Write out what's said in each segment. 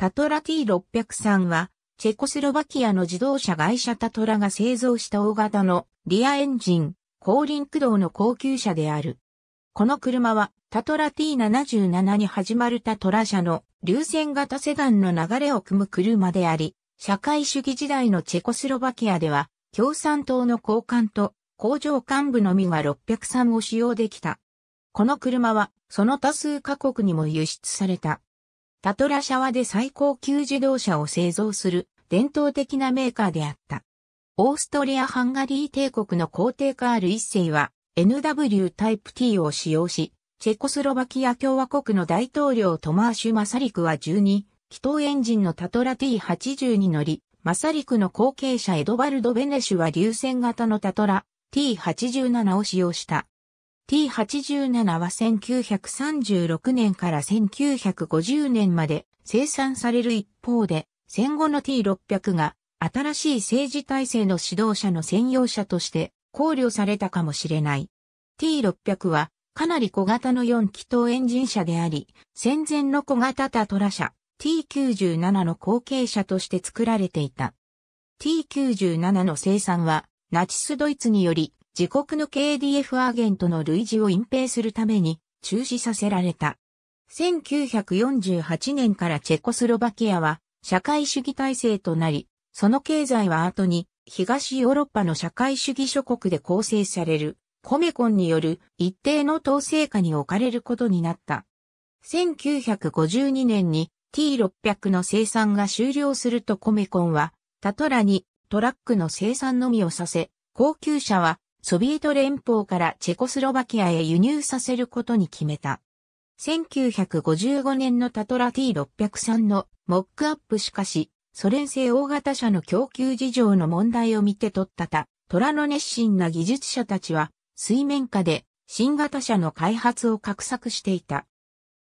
タトラ T603 は、チェコスロバキアの自動車会社タトラが製造した大型のリアエンジン、後輪駆動の高級車である。この車は、タトラ T77 に始まるタトラ社の流線型セダンの流れを組む車であり、社会主義時代のチェコスロバキアでは、共産党の高官と工場幹部のみが603を使用できた。この車は、その多数カ国にも輸出された。タトラ社はで最高級自動車を製造する伝統的なメーカーであった。オーストリア・ハンガリー帝国の皇帝カール一世は NW タイプ T を使用し、チェコスロバキア共和国の大統領トマーシュ・マサリクは12、気筒エンジンのタトラ T80 に乗り、マサリクの後継者エドバルド・ベネシュは流線型のタトラ T87 を使用した。T87 は1936年から1950年まで生産される一方で、戦後の T600 が新しい政治体制の指導者の専用車として考慮されたかもしれない。T600 はかなり小型の4気筒エンジン車であり、戦前の小型タトラ車 T97 の後継車として作られていた。T97 の生産はナチスドイツにより自国の KDF アーゲントの類似を隠蔽するために中止させられた。1948年からチェコスロバキアは社会主義体制となり、その経済は後に東ヨーロッパの社会主義諸国で構成されるコメコンによる一定の統制下に置かれることになった。1952年に T600 の生産が終了するとコメコンはタトラにトラックの生産のみをさせ、高級車はソビエト連邦からチェコスロバキアへ輸入させることに決めた。1955年のタトラ T603 のモックアップしかし、ソ連製大型車の供給事情の問題を見て取ったた、虎の熱心な技術者たちは、水面下で新型車の開発を画策していた。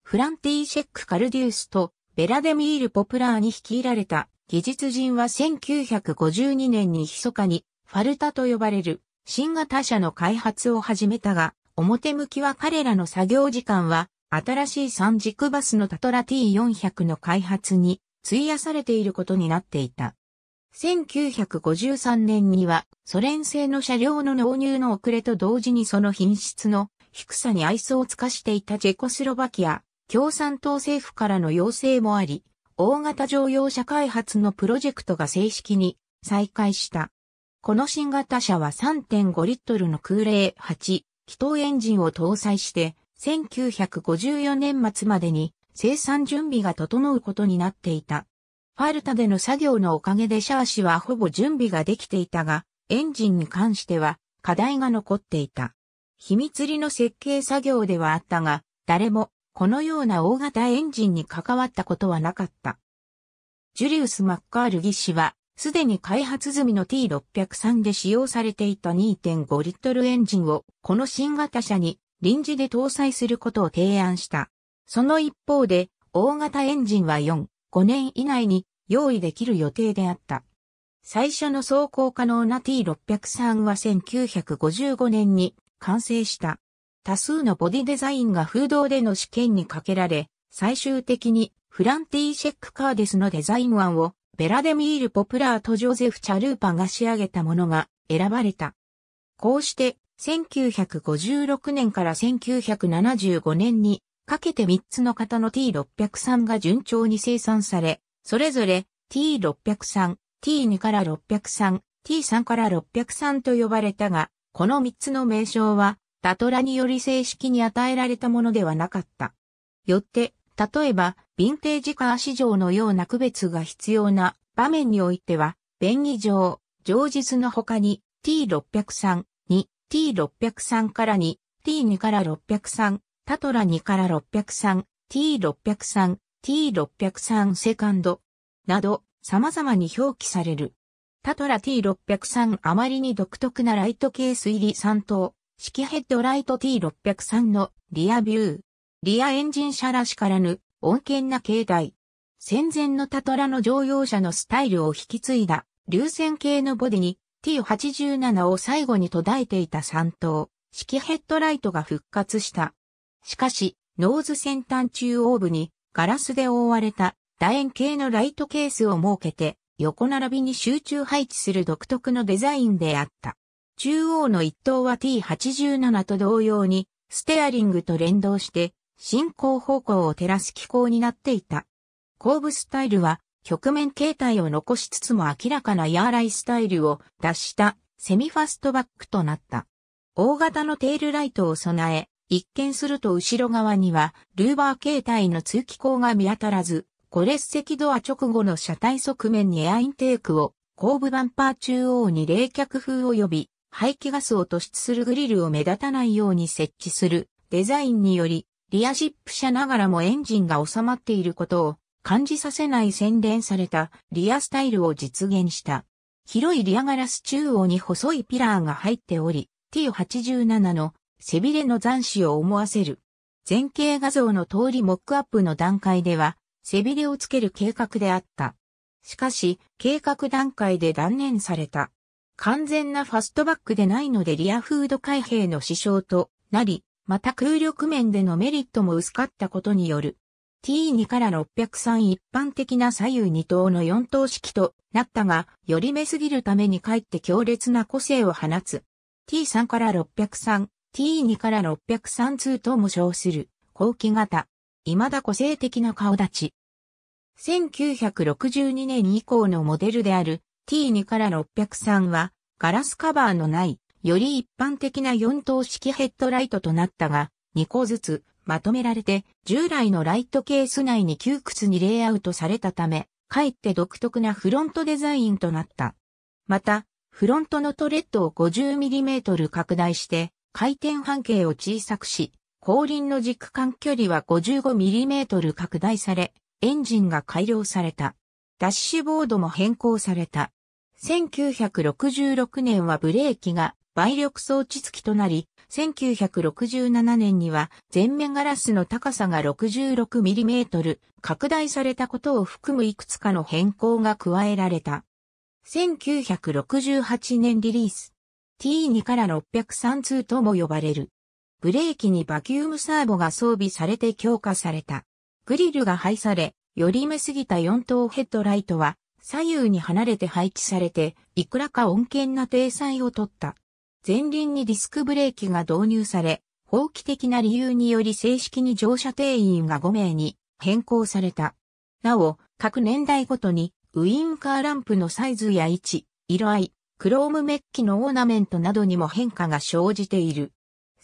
フランティーシェック・カルデュースとベラデミール・ポプラーに率いられた技術人は1952年に密かにファルタと呼ばれる新型車の開発を始めたが、表向きは彼らの作業時間は、新しい三軸バスのタトラ T400 の開発に費やされていることになっていた。1953年にはソ連製の車両の納入の遅れと同時にその品質の低さに愛想を尽かしていたチェコスロバキア共産党政府からの要請もあり、大型乗用車開発のプロジェクトが正式に再開した。この新型車は3.5リットルの空冷8気筒エンジンを搭載して、1954年末までに生産準備が整うことになっていた。ファルタでの作業のおかげでシャーシはほぼ準備ができていたが、エンジンに関しては課題が残っていた。秘密裏の設計作業ではあったが、誰もこのような大型エンジンに関わったことはなかった。ジュリウス・マッカールギ氏はすでに開発済みの T603 で使用されていた2.5リットルエンジンをこの新型車に臨時で搭載することを提案した。その一方で、大型エンジンは4、5年以内に用意できる予定であった。最初の走行可能な T603 は1955年に完成した。多数のボディデザインが風洞での試験にかけられ、最終的にフランティーシェックカーデスのデザイン案をベラデミール・ポプラーとジョゼフ・チャルーパが仕上げたものが選ばれた。こうして、1956年から1975年にかけて3つの型の T603 が順調に生産され、それぞれ T603、T2 から603、T3 から603と呼ばれたが、この3つの名称は、ダトラにより正式に与えられたものではなかった。よって、例えば、ヴィンテージカー市場のような区別が必要な場面においては、便宜上、上述の他に T603、2、T603 から2、T2 から603、タトラ2から603、T603、T603 セカンド、など、様々に表記される。タトラ T603 あまりに独特なライトケース入り3等、式ヘッドライト T603 のリアビュー、リアエンジン車らしからぬ、穏健な形態。戦前のタトラの乗用車のスタイルを引き継いだ、流線形のボディに T87 を最後に途絶えていた3頭、式ヘッドライトが復活した。しかし、ノーズ先端中央部にガラスで覆われた楕円形のライトケースを設けて、横並びに集中配置する独特のデザインであった。中央の一頭は T87 と同様に、ステアリングと連動して進行方向を照らす機構になっていた。後部スタイルは、局面形態を残しつつも明らかなヤーライスタイルを脱したセミファストバックとなった。大型のテールライトを備え、一見すると後ろ側にはルーバー形態の通気口が見当たらず、5列席ドア直後の車体側面にエアインテークを、後部バンパー中央に冷却風及び排気ガスを突出するグリルを目立たないように設置するデザインによりリアシップ車ながらもエンジンが収まっていることを感じさせない洗練されたリアスタイルを実現した。広いリアガラス中央に細いピラーが入っており、T87 の背びれの残滓を思わせる。前景画像の通りモックアップの段階では、背びれをつける計画であった。しかし、計画段階で断念された。完全なファストバックでないのでリアフード開閉の支障となり、また空力面でのメリットも薄かったことによる。T2 から603一般的な左右2等の4等式となったが、より目すぎるためにかえって強烈な個性を放つ。T3 から603、T2 から603通とも称する、後期型。未だ個性的な顔立ち。1962年以降のモデルである T2 から603は、ガラスカバーのないより一般的な4灯式ヘッドライトとなったが、2個ずつまとめられて、従来のライトケース内に窮屈にレイアウトされたため、かえって独特なフロントデザインとなった。また、フロントのトレッドを 50mm 拡大して、回転半径を小さくし、後輪の軸間距離は 55mm 拡大され、エンジンが改良された。ダッシュボードも変更された。1966年はブレーキが倍力装置付きとなり、1967年には全面ガラスの高さが 66mm 拡大されたことを含むいくつかの変更が加えられた。1968年リリース。T2 から603通とも呼ばれる。ブレーキにバキュームサーボが装備されて強化された。グリルが配され、より目すぎた4等ヘッドライトは左右に離れて配置されて、いくらか穏健な体裁をとった。前輪にディスクブレーキが導入され、法規的な理由により正式に乗車定員が5名に変更された。なお、各年代ごとにウインカーランプのサイズや位置、色合い、クロームメッキのオーナメントなどにも変化が生じている。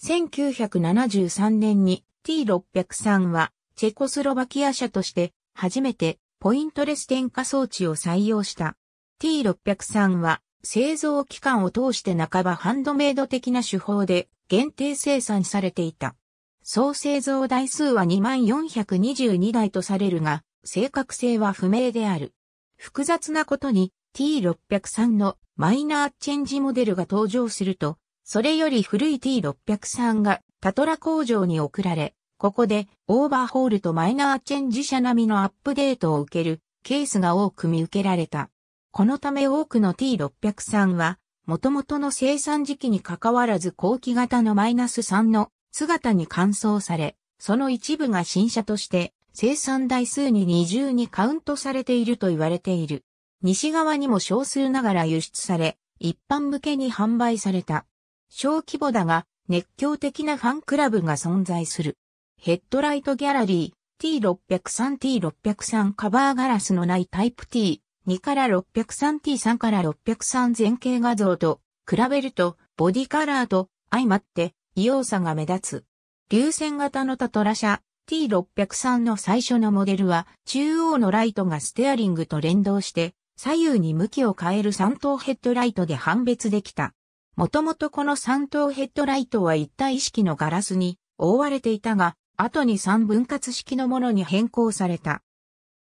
1973年に T603 はチェコスロバキア車として初めてポイントレス点火装置を採用した。T603 は製造期間を通して半ばハンドメイド的な手法で限定生産されていた。総製造台数は2422台とされるが、正確性は不明である。複雑なことに T603 のマイナーチェンジモデルが登場すると、それより古い T603 がタトラ工場に送られ、ここでオーバーホールとマイナーチェンジ社並みのアップデートを受けるケースが多く見受けられた。このため多くの T603 は、元々の生産時期に関わらず後期型のマイナス3の姿に換装され、その一部が新車として生産台数に二重にカウントされていると言われている。西側にも少数ながら輸出され、一般向けに販売された。小規模だが熱狂的なファンクラブが存在する。ヘッドライトギャラリー、T603T603 カバーガラスのないタイプ T2 から 603T3 から603前景画像と比べるとボディカラーと相まって異様さが目立つ。流線型のタトラ車 T603 の最初のモデルは中央のライトがステアリングと連動して左右に向きを変える3等ヘッドライトで判別できた。もともとこの3等ヘッドライトは一体式のガラスに覆われていたが、後に3分割式のものに変更された。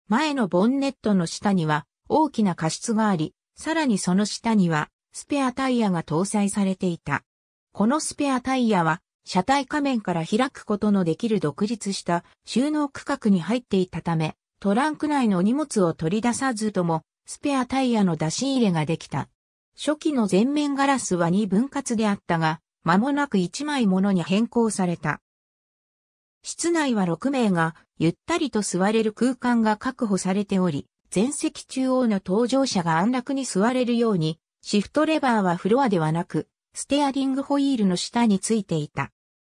前のボンネットの下には大きな過失があり、さらにその下にはスペアタイヤが搭載されていた。このスペアタイヤは車体仮面から開くことのできる独立した収納区画に入っていたため、トランク内の荷物を取り出さずともスペアタイヤの出し入れができた。初期の前面ガラスは2分割であったが、間もなく1枚ものに変更された。室内は6名がゆったりと座れる空間が確保されており、全席中央の搭乗者が安楽に座れるように、シフトレバーはフロアではなく、ステアリングホイールの下についていた。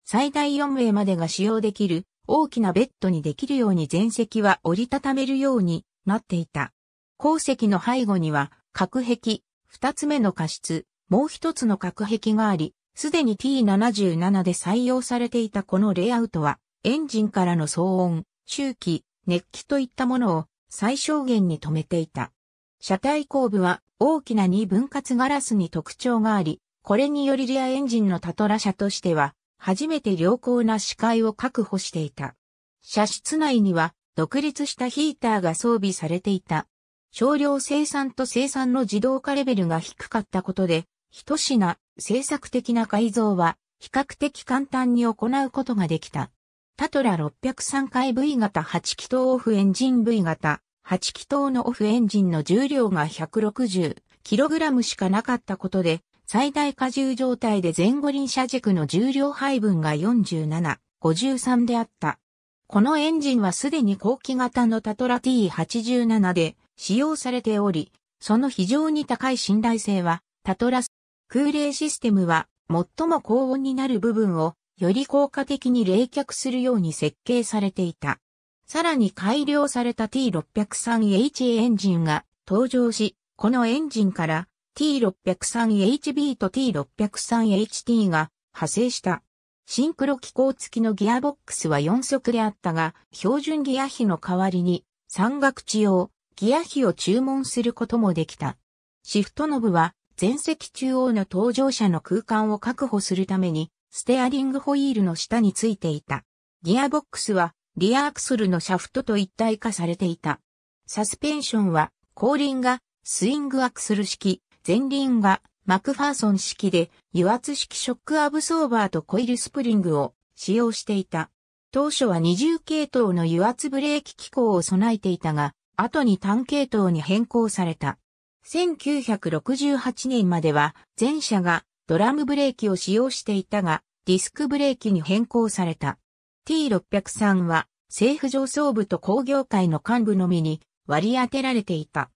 最大4名までが使用できる大きなベッドにできるように全席は折りたためるようになっていた。後席の背後には、隔壁、二つ目の過失、もう一つの隔壁があり、すでに T77 で採用されていたこのレイアウトは、エンジンからの騒音、周期、熱気といったものを最小限に止めていた。車体後部は大きな2分割ガラスに特徴があり、これによりリアエンジンのタトラ車としては、初めて良好な視界を確保していた。車室内には独立したヒーターが装備されていた。少量生産と生産の自動化レベルが低かったことで、一品、政策的な改造は比較的簡単に行うことができた。タトラ603回 V 型8気筒オフエンジン V 型8気筒のオフエンジンの重量が 160kg しかなかったことで、最大荷重状態で前後輪車軸の重量配分が47、53であった。このエンジンはすでに後期型のタトラ T87 で使用されており、その非常に高い信頼性は、タトラス空冷システムは最も高温になる部分をより効果的に冷却するように設計されていた。さらに改良された T603H エンジンが登場し、このエンジンから T603HB と T603HT が派生した。シンクロ機構付きのギアボックスは4速であったが、標準ギア比の代わりに、山岳地用、ギア比を注文することもできた。シフトノブは、全席中央の搭乗者の空間を確保するために、ステアリングホイールの下についていた。ギアボックスはリアアクスルのシャフトと一体化されていた。サスペンションは後輪がスイングアクスル式、前輪がマクファーソン式で油圧式ショックアブソーバーとコイルスプリングを使用していた。当初は二重系統の油圧ブレーキ機構を備えていたが、後に単系統に変更された。1968年までは前者がドラムブレーキを使用していたが、ディスクブレーキに変更された。T603 は政府上層部と工業界の幹部のみに割り当てられていた。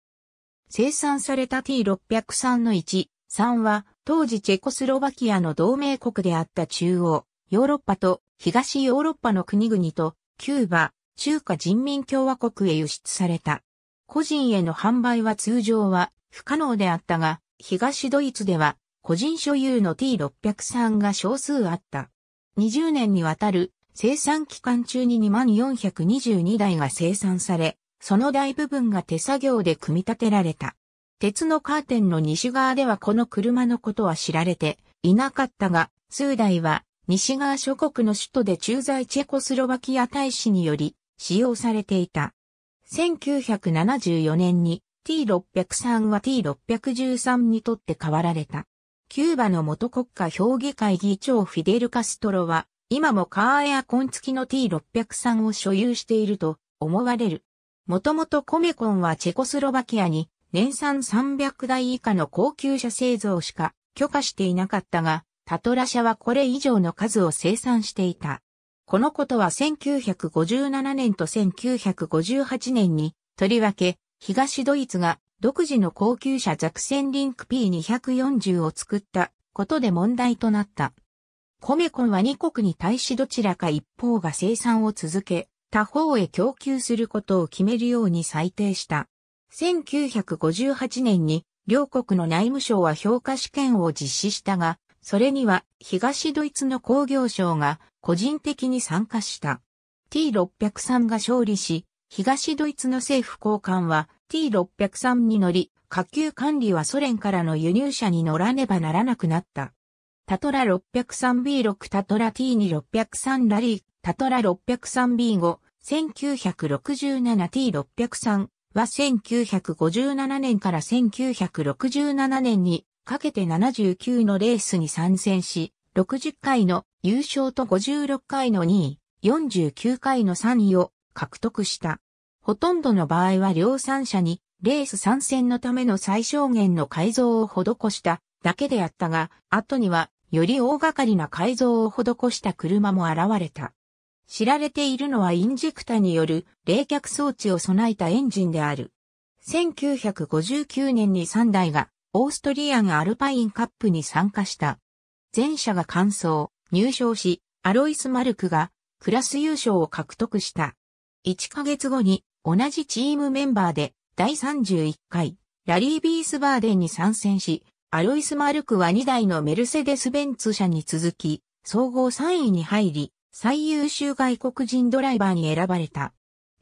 生産された T603 の1、3は当時チェコスロバキアの同盟国であった中央、ヨーロッパと東ヨーロッパの国々とキューバ、中華人民共和国へ輸出された。個人への販売は通常は不可能であったが、東ドイツでは個人所有の T603 が少数あった。20年にわたる生産期間中に2422台が生産され、その大部分が手作業で組み立てられた。鉄のカーテンの西側ではこの車のことは知られていなかったが、数台は西側諸国の首都で駐在チェコスロバキア大使により使用されていた。1974年に T603 は T613 にとって変わられた。キューバの元国家評議会議長フィデル・カストロは、今もカーエアコン付きの T603 を所有していると思われる。もともとコメコンはチェコスロバキアに年産300台以下の高級車製造しか許可していなかったが、タトラ社はこれ以上の数を生産していた。このことは1957年と1958年に、とりわけ東ドイツが独自の高級車ザクセンリンク P240 を作ったことで問題となった。コメコンは2国に対しどちらか一方が生産を続け、他方へ供給することを決めるように裁定した。1958年に両国の内務省は評価試験を実施したが、それには東ドイツの工業省が個人的に参加した。T603 が勝利し、東ドイツの政府高官は T603 に乗り、下級管理はソ連からの輸入車に乗らねばならなくなった。タトラ 603B6 タトラ T2603 ラリー、タトラ 603B5、1967T603 は1957年から1967年にかけて79のレースに参戦し、60回の優勝と56回の2位、49回の3位を獲得した。ほとんどの場合は量産車にレース参戦のための最小限の改造を施しただけであったが、後にはより大掛かりな改造を施した車も現れた。知られているのはインジェクタによる冷却装置を備えたエンジンである。1959年に3台がオーストリアンアルパインカップに参加した。前者が完走、入賞し、アロイス・マルクがクラス優勝を獲得した。1ヶ月後に同じチームメンバーで第31回ラリー・ビースバーデンに参戦し、アロイス・マルクは2台のメルセデス・ベンツ社に続き、総合3位に入り、最優秀外国人ドライバーに選ばれた。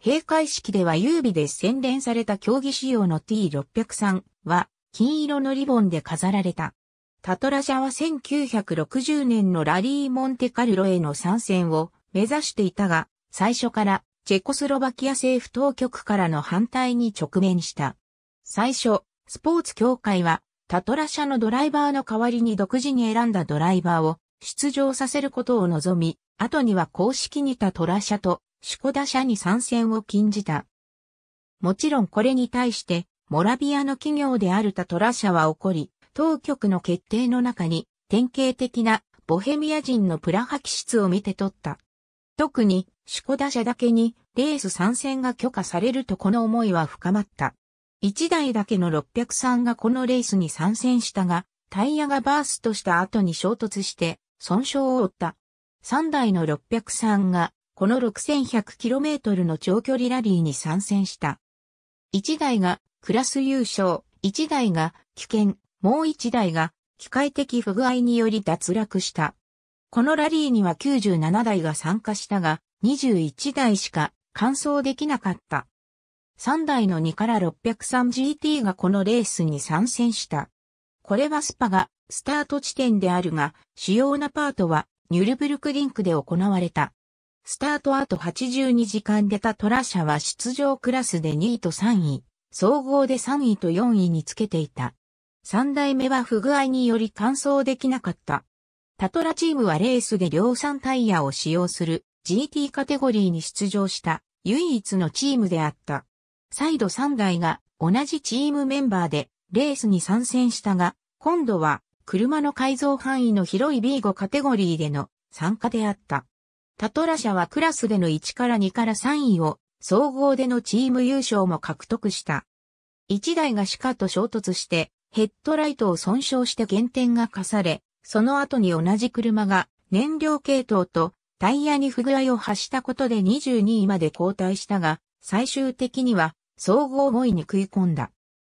閉会式では優美で洗練された競技仕様の T603 は金色のリボンで飾られた。タトラ社は1960年のラリー・モンテカルロへの参戦を目指していたが、最初からチェコスロバキア政府当局からの反対に直面した。最初、スポーツ協会は、タトラ社のドライバーの代わりに独自に選んだドライバーを出場させることを望み、後には公式にタトラ社とシュコダ社に参戦を禁じた。もちろんこれに対して、モラビアの企業であるタトラ社は起こり、当局の決定の中に典型的なボヘミア人のプラハ気質を見て取った。特に、シュコダ社だけに、レース参戦が許可されるとこの思いは深まった。1台だけの603がこのレースに参戦したが、タイヤがバーストした後に衝突して、損傷を負った。3台の603が、この 6100km の長距離ラリーに参戦した。1台が、クラス優勝、1台が、危険、もう1台が、機械的不具合により脱落した。このラリーには97台が参加したが、21台しか完走できなかった。3台の2から 603GT がこのレースに参戦した。これはスパがスタート地点であるが、主要なパートはニュルブルクリンクで行われた。スタート後82時間出たトラ社は出場クラスで2位と3位、総合で3位と4位につけていた。3台目は不具合により完走できなかった。タトラチームはレースで量産タイヤを使用する GT カテゴリーに出場した唯一のチームであった。再度3台が同じチームメンバーでレースに参戦したが、今度は車の改造範囲の広い B5 カテゴリーでの参加であった。タトラ社はクラスでの1から2から3位を総合でのチーム優勝も獲得した。1台がシカと衝突してヘッドライトを損傷して減点が課され、その後に同じ車が燃料系統とタイヤに不具合を発したことで22位まで後退したが、最終的には総合5位に食い込んだ。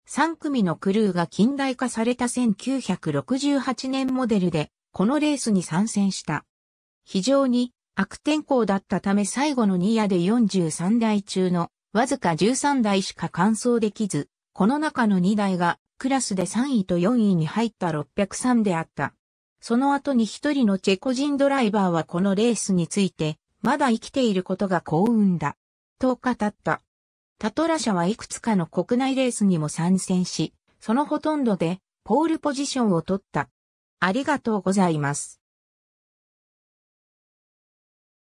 3組のクルーが近代化された1968年モデルで、このレースに参戦した。非常に悪天候だったため最後の2夜で43台中のわずか13台しか完走できず、この中の2台がクラスで3位と4位に入った603であった。その後に一人のチェコ人ドライバーはこのレースについて、まだ生きていることが幸運だ。と語った。タトラ社はいくつかの国内レースにも参戦し、そのほとんどでポールポジションを取った。ありがとうございます。